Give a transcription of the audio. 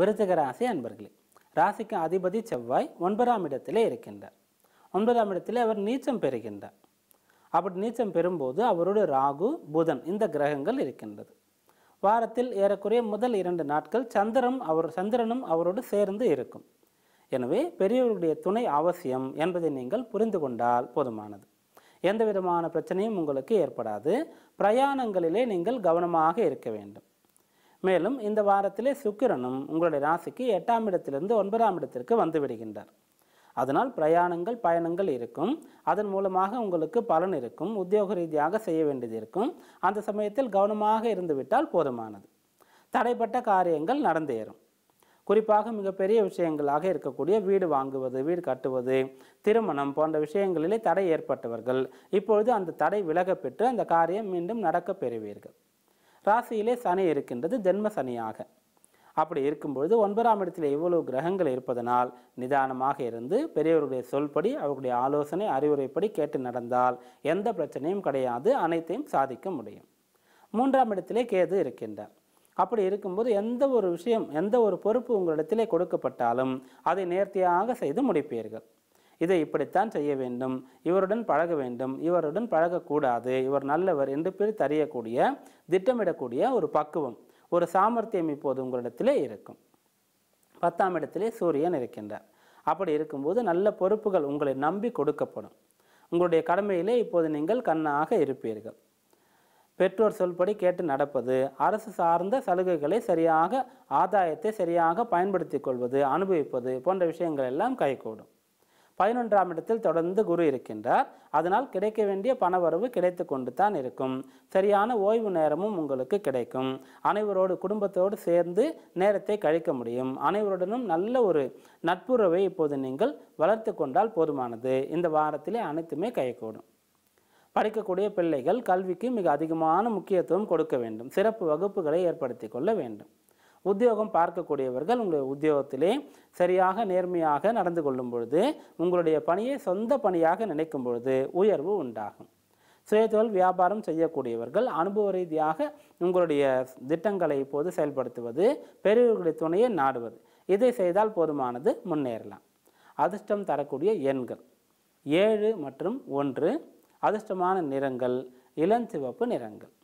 விருச்சக ராசி அன்பர்களே ராசிக்கு அதிபதி செவ்வாய் ஒன்பதாம் இடத்திலே இருக்கின்றார் ஒன்பதாம் இடத்திலே அவர் நீச்சம் பெறுகின்றார் அப்படி நீச்சம் பெறும்போது அவரோட ராகு புதன் இந்த கிரகங்கள் இருக்கின்றது வாரத்தில் ஏறக்குறைய முதல் இரண்டு நாட்கள் சந்திரம் அவர் சந்திரனும் அவரோடு சேர்ந்து இருக்கும் எனவே பெரியவர்களுடைய துணை அவசியம் என்பதை நீங்கள் புரிந்து கொண்டால் போதுமானது எந்த விதமான பிரச்சனையும் உங்களுக்கு ஏற்படாது பிரயாணங்களிலே நீங்கள் கவனமாக இருக்க வேண்டும் மேலும் இந்த வாரத்திலே சுக்கிரனும் உங்களுடைய ராசிக்கு எட்டாம் இடத்திலிருந்து ஒன்பதாம் இடத்திற்கு வந்து விடுகின்றார் அதனால் பிரயாணங்கள் பயணங்கள் இருக்கும் அதன் மூலமாக உங்களுக்கு பலன் இருக்கும் உத்தியோக ரீதியாக செய்ய வேண்டியது இருக்கும் அந்த சமயத்தில் கவனமாக இருந்துவிட்டால் போதுமானது தடைப்பட்ட காரியங்கள் நடந்தேறும் குறிப்பாக மிகப்பெரிய விஷயங்களாக இருக்கக்கூடிய வீடு வாங்குவது வீடு கட்டுவது திருமணம் போன்ற விஷயங்களிலே தடை ஏற்பட்டவர்கள் இப்பொழுது அந்த தடை விலகப்பெற்று அந்த காரியம் மீண்டும் நடக்க பெறுவீர்கள் ராசியிலே சனி இருக்கின்றது ஜென்ம சனியாக அப்படி இருக்கும்பொழுது ஒன்பதாம் இடத்தில் இவ்வளவு கிரகங்கள் இருப்பதனால் நிதானமாக இருந்து பெரியவருடைய சொல்படி அவர்களுடைய ஆலோசனை அறிவுரைப்படி கேட்டு நடந்தால் எந்த பிரச்சனையும் கிடையாது அனைத்தையும் சாதிக்க முடியும் மூன்றாம் இடத்திலே கேது இருக்கின்றார் அப்படி இருக்கும்போது எந்த ஒரு விஷயம் எந்த ஒரு பொறுப்பு உங்களிடத்திலே கொடுக்கப்பட்டாலும் அதை நேர்த்தியாக செய்து முடிப்பீர்கள் இதை இப்படித்தான் செய்ய வேண்டும் இவருடன் பழக வேண்டும் இவருடன் பழகக்கூடாது இவர் நல்லவர் என்று தறியக்கூடிய திட்டமிடக்கூடிய ஒரு பக்குவம் ஒரு சாமர்த்தியம் இப்போது உங்களிடத்திலே இருக்கும் பத்தாம் இடத்திலே சூரியன் இருக்கின்றார் அப்படி இருக்கும்போது நல்ல பொறுப்புகள் உங்களை நம்பி கொடுக்கப்படும் உங்களுடைய கடமையிலே இப்போது நீங்கள் கண்ணாக இருப்பீர்கள் பெற்றோர் சொல்படி கேட்டு நடப்பது அரசு சார்ந்த சலுகைகளை சரியாக ஆதாயத்தை சரியாக பயன்படுத்தி கொள்வது அனுபவிப்பது போன்ற விஷயங்கள் எல்லாம் கைகூடும் பதினொன்றாம் இடத்தில் தொடர்ந்து குரு இருக்கின்றார் அதனால் கிடைக்க வேண்டிய பணவரவு கிடைத்து கொண்டு தான் இருக்கும் சரியான ஓய்வு நேரமும் உங்களுக்கு கிடைக்கும் அனைவரோடு குடும்பத்தோடு சேர்ந்து நேரத்தை கழிக்க முடியும் அனைவருடனும் நல்ல ஒரு நட்புறவை இப்போது நீங்கள் வளர்த்து கொண்டால் போதுமானது இந்த வாரத்திலே அனைத்துமே கைகூடும் படிக்கக்கூடிய பிள்ளைகள் கல்விக்கு மிக அதிகமான முக்கியத்துவம் கொடுக்க வேண்டும் சிறப்பு வகுப்புகளை ஏற்படுத்தி கொள்ள வேண்டும் உத்தியோகம் பார்க்கக்கூடியவர்கள் உங்களுடைய உத்தியோகத்திலே சரியாக நேர்மையாக நடந்து கொள்ளும் பொழுது உங்களுடைய பணியை சொந்த பணியாக நினைக்கும் பொழுது உயர்வு உண்டாகும் சுயதொழில் வியாபாரம் செய்யக்கூடியவர்கள் அனுபவ ரீதியாக உங்களுடைய திட்டங்களை இப்போது செயல்படுத்துவது பெரியவர்களுடைய துணையை நாடுவது இதை செய்தால் போதுமானது முன்னேறலாம் அதிர்ஷ்டம் தரக்கூடிய எண்கள் ஏழு மற்றும் ஒன்று அதிர்ஷ்டமான நிறங்கள் இளஞ்சிவப்பு நிறங்கள்